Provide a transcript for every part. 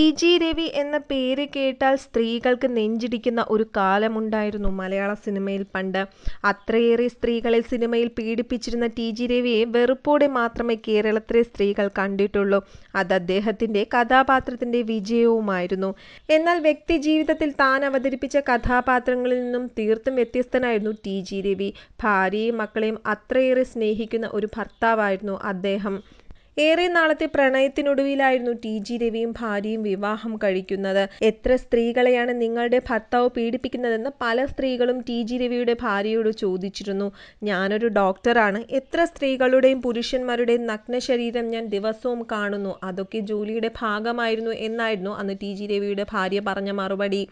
T G Ravi എന്ന പേര് കേട്ടാൽ സ്ത്രീകൾക്ക് നെഞ്ചിടിക്കുന്ന ഒരു കാലമുണ്ടായിരുന്നു മലയാള സിനിമയിൽ പണ്ട് അത്രയേറെ സ്ത്രീകളെ സിനിമയിൽ പീഡിപ്പിച്ചിരുന്ന ടി ജി രവിയെ വെറുപ്പോടെ മാത്രമേ കേരളത്തിലെ സ്ത്രീകൾ കണ്ടിട്ടുള്ളൂ അത് അദ്ദേഹത്തിൻ്റെ കഥാപാത്രത്തിൻ്റെ വിജയവുമായിരുന്നു എന്നാൽ വ്യക്തി ജീവിതത്തിൽ താൻ അവതരിപ്പിച്ച കഥാപാത്രങ്ങളിൽ നിന്നും തീർത്തും വ്യത്യസ്തനായിരുന്നു ടി ജി രവി ഭാര്യയും മക്കളെയും അത്രയേറെ സ്നേഹിക്കുന്ന ഒരു ഭർത്താവായിരുന്നു അദ്ദേഹം ഏറെ നാളത്തെ പ്രണയത്തിനൊടുവിലായിരുന്നു ടി ജി രവിയും ഭാര്യയും വിവാഹം കഴിക്കുന്നത് എത്ര സ്ത്രീകളെയാണ് നിങ്ങളുടെ ഭർത്താവ് പീഡിപ്പിക്കുന്നതെന്ന് പല സ്ത്രീകളും ടി ജി രവിയുടെ ഭാര്യയോട് ചോദിച്ചിരുന്നു ഞാനൊരു ഡോക്ടറാണ് എത്ര സ്ത്രീകളുടെയും പുരുഷന്മാരുടെയും നഗ്നശരീരം ഞാൻ ദിവസവും കാണുന്നു അതൊക്കെ ജോലിയുടെ ഭാഗമായിരുന്നു എന്നായിരുന്നു അന്ന് ടി ജി രവിയുടെ ഭാര്യ പറഞ്ഞ മറുപടി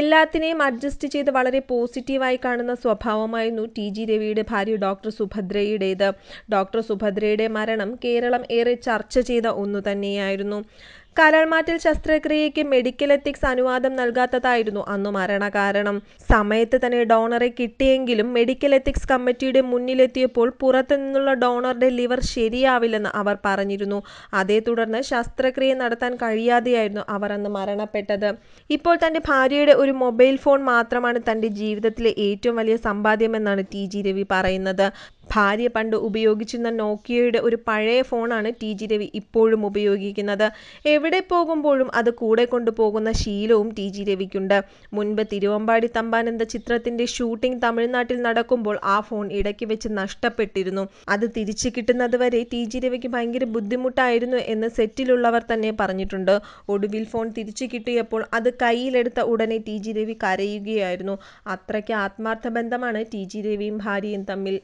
എല്ലാത്തിനെയും അഡ്ജസ്റ്റ് ചെയ്ത് വളരെ പോസിറ്റീവായി കാണുന്ന സ്വഭാവമായിരുന്നു ടി ജി രവിയുടെ ഭാര്യ ഡോക്ടർ സുഭദ്രയുടേത് ഡോക്ടർ സുഭദ്രയുടെ മരണം കേരളം ഏറെ ചർച്ച ചെയ്ത ഒന്നു തന്നെയായിരുന്നു കരൾമാറ്റൽ ശസ്ത്രക്രിയയ്ക്ക് മെഡിക്കൽ എത്തിക്സ് അനുവാദം നൽകാത്തതായിരുന്നു അന്ന് മരണകാരണം സമയത്ത് തന്നെ ഡോണറെ കിട്ടിയെങ്കിലും മെഡിക്കൽ എത്തിക്സ് കമ്മിറ്റിയുടെ മുന്നിലെത്തിയപ്പോൾ പുറത്തു നിന്നുള്ള ഡോണറുടെ ലിവർ ശരിയാവില്ലെന്ന് അവർ പറഞ്ഞിരുന്നു അതേ തുടർന്ന് ശസ്ത്രക്രിയ നടത്താൻ കഴിയാതെയായിരുന്നു അവർ അന്ന് മരണപ്പെട്ടത് ഇപ്പോൾ തന്റെ ഭാര്യയുടെ ഒരു മൊബൈൽ ഫോൺ മാത്രമാണ് തന്റെ ജീവിതത്തിലെ ഏറ്റവും വലിയ സമ്പാദ്യമെന്നാണ് ടി ജി രവി പറയുന്നത് ഭാര്യ പണ്ട് ഉപയോഗിച്ചിരുന്ന നോക്കിയയുടെ ഒരു പഴയ ഫോണാണ് ടി ജി രവി ഇപ്പോഴും ഉപയോഗിക്കുന്നത് എവിടെ പോകുമ്പോഴും അത് കൂടെ കൊണ്ടുപോകുന്ന ശീലവും ടി ജി രവിക്കുണ്ട് മുൻപ് തിരുവമ്പാടി തമ്പാനന്ദ ചിത്രത്തിന്റെ ഷൂട്ടിംഗ് തമിഴ്നാട്ടിൽ നടക്കുമ്പോൾ ആ ഫോൺ ഇടയ്ക്ക് വെച്ച് നഷ്ടപ്പെട്ടിരുന്നു അത് തിരിച്ചു കിട്ടുന്നതുവരെ ടി ജി രവിക്ക് ഭയങ്കര ബുദ്ധിമുട്ടായിരുന്നു എന്ന് സെറ്റിലുള്ളവർ തന്നെ പറഞ്ഞിട്ടുണ്ട് ഒടുവിൽ ഫോൺ തിരിച്ചു കിട്ടിയപ്പോൾ അത് കയ്യിലെടുത്ത ഉടനെ ടി ജി രവി കരയുകയായിരുന്നു അത്രയ്ക്ക് ആത്മാർത്ഥ ബന്ധമാണ് ടി ജി രവിയും ഭാര്യയും തമ്മിൽ